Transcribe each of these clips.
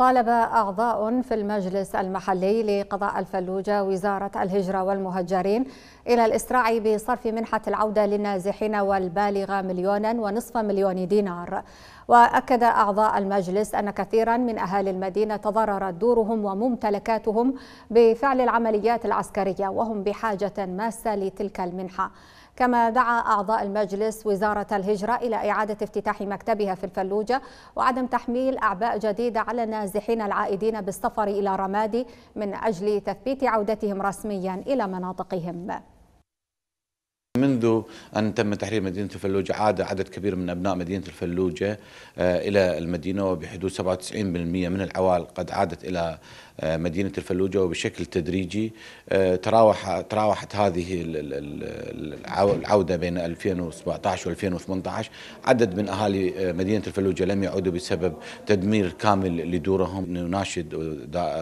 طالب أعضاء في المجلس المحلي لقضاء الفلوجة وزارة الهجرة والمهجرين إلى الإسراع بصرف منحة العودة للنازحين والبالغة مليونا ونصف مليون دينار وأكد أعضاء المجلس أن كثيرا من أهالي المدينة تضررت دورهم وممتلكاتهم بفعل العمليات العسكرية وهم بحاجة ماسة لتلك المنحة كما دعا أعضاء المجلس وزارة الهجرة إلى إعادة افتتاح مكتبها في الفلوجة وعدم تحميل أعباء جديدة على النازحين النازحين العائدين بالسفر إلى رمادي من أجل تثبيت عودتهم رسميا إلى مناطقهم منذ أن تم تحرير مدينة الفلوجة عاد عدد كبير من أبناء مدينة الفلوجة آه، إلى المدينة وبحدود 97% من العوائل قد عادت إلى آه، مدينة الفلوجة وبشكل تدريجي آه، تراوح تراوحت هذه العودة بين 2017 و2018 عدد من أهالي مدينة الفلوجة لم يعودوا بسبب تدمير كامل لدورهم نناشد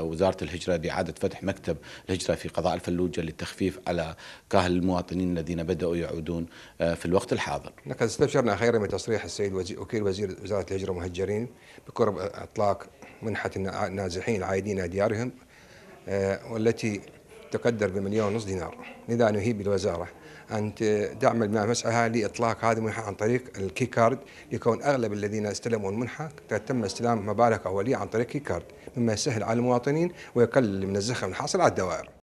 وزارة الهجرة بإعادة فتح مكتب الهجرة في قضاء الفلوجة للتخفيف على كاهل المواطنين الذين بدأوا بدأوا يعودون آه، في الوقت الحاضر لقد استبشرنا خيرا من تصريح السيد وزير وكيل وزير وزارة الهجرة والمهجرين بقرب إطلاق منحة النازحين العائدين إلى ديارهم آه، والتي تقدر بمليون ونصف دينار لذا نهيب الوزارة أن تعمل مع مسعها لإطلاق هذه المنحة عن طريق الكي كارد لكون أغلب الذين استلموا المنحة قد تم استلام مبالغ أولية عن طريق كي كارد مما يسهل على المواطنين ويقلل من الزخم الحاصل على الدوائر